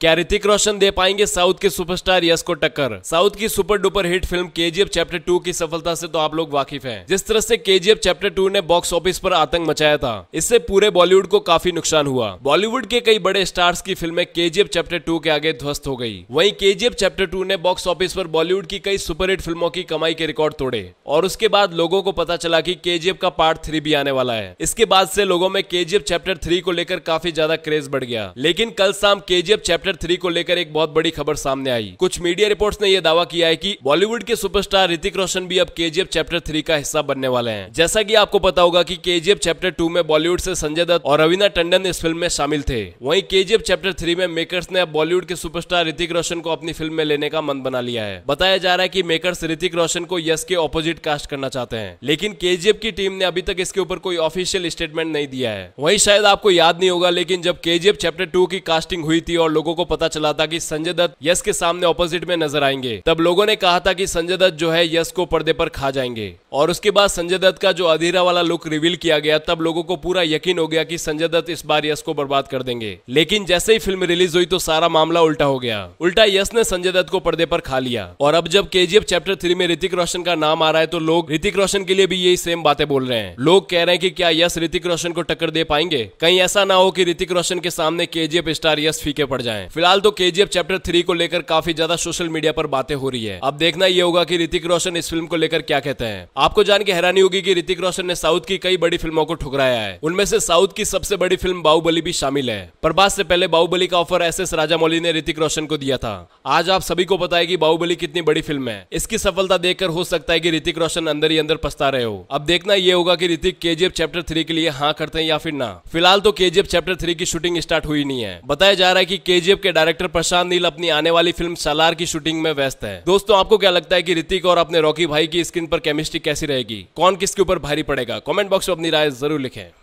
क्या ऋतिक रोशन दे पाएंगे साउथ के सुपरस्टार यश को टक्कर साउथ की super duper hit film KGF chapter two की सफलता से तो आप लोग वाकिफ हैं जिस तरह से केजीएफ चैप्टर टू ने बॉक्स ऑफिस पर आतंक मचाया था इससे पूरे बॉलीवुड को काफी नुकसान हुआ बॉलीवुड के कई बड़े स्टार्स की फिल्में केजीएफ चैप्टर टू के आगे ध्वस्त हो गई वही केजीएफ चैप्टर टू ने बॉक्स ऑफिस पर बॉलीवुड की कई सुपरहिट फिल्मों की कमाई के रिकॉर्ड तोड़े और उसके बाद लोगों को पता चला की केजीएफ का पार्ट थ्री भी आने वाला है इसके बाद से लोगों में केजीएफ चैप्टर थ्री को लेकर काफी ज्यादा क्रेज बढ़ गया लेकिन कल शाम केजीएफ चैप्टर चैप्टर थ्री को लेकर एक बहुत बड़ी खबर सामने आई कुछ मीडिया रिपोर्ट्स ने यह दावा किया है कि बॉलीवुड के सुपरस्टार ऋतिक रोशन भी अब केजीएफ चैप्टर थ्री का हिस्सा बनने वाले हैं जैसा की आपको पता होगा की केजीएफ चैप्टर टू में बॉलीवुड से संजय दत्त और रवीना टंडन इस फिल्म में शामिल थे वही के चैप्टर थ्री में मेकर्स ने अब बॉलीवुड के सुपरस्टार ऋतिक रोशन को अपनी फिल्म में लेने का मन बना लिया है बताया जा रहा है की मेकर्स ऋतिक रोशन को यस के ऑपोजिट कास्ट करना चाहते हैं लेकिन के की टीम ने अभी तक इसके ऊपर कोई ऑफिशियल स्टेटमेंट नहीं दिया है वही शायद आपको याद नहीं होगा लेकिन जब के चैप्टर टू की कास्टिंग हुई थी और लोगों को पता चला था कि संजय दत्त यश के सामने ऑपोजिट में नजर आएंगे तब लोगों ने कहा था कि संजय दत्त जो है यश को पर्दे पर खा जाएंगे और उसके बाद संजय दत्त का जो अधीरा वाला लुक रिवील किया गया तब लोगों को पूरा यकीन हो गया कि संजय दत्त इस बार यश को बर्बाद कर देंगे लेकिन जैसे ही फिल्म रिलीज हुई तो सारा मामला उल्टा हो गया उल्टा यश ने संजय दत्त को पर्दे पर खा लिया और अब जब के चैप्टर थ्री में ऋतिक रोशन का नाम आ रहा है तो लोग ऋतिक रोशन के लिए भी यही सेम बातें बोल रहे हैं लोग कह रहे हैं कि क्या यश ऋतिक रोशन को टक्कर दे पाएंगे कहीं ऐसा ना हो कि ऋतिक रोशन के सामने के स्टार यश फीके पड़ जाए फिलहाल तो के चैप्टर थ्री को लेकर काफी ज्यादा सोशल मीडिया पर बातें हो रही है अब देखना यह होगा की ऋतिक रोशन इस फिल्म को लेकर क्या कहते हैं आपको जान के हैरानी होगी की ऋतिक रोशन ने साउथ की कई बड़ी फिल्मों को ठुकराया है उनमें से साउथ की सबसे बड़ी फिल्म बाहुबली भी शामिल है प्रभास से पहले बाहुबली का ऑफर एस एस राजामौली ने ऋतिक रोशन को दिया था आज आप सभी को पता है कि बाहुबली कितनी बड़ी फिल्म है इसकी सफलता देखकर हो सकता है कि ऋतिक रोशन अंदर ही अंदर पछता रहे हो अब देखना यह होगा कि ऋतिक केजीएफ चैप्टर थ्री के लिए हाँ करते हैं या फिर ना फिलहाल तो केजीएफ चैप्टर थ्री की शूटिंग स्टार्ट हुई नहीं है बताया जा रहा है की के सचिव के डायरेक्टर प्रशांत नील अपनी आने वाली फिल्म सलार की शूटिंग में व्यस्त है दोस्तों आपको क्या लगता है की ऋतिक और अपने रॉकी भाई की स्क्रीन पर केमिस्ट्री कैसी रहेगी कौन किसके ऊपर भारी पड़ेगा कॉमेंट बॉक्स में अपनी राय जरूर लिखे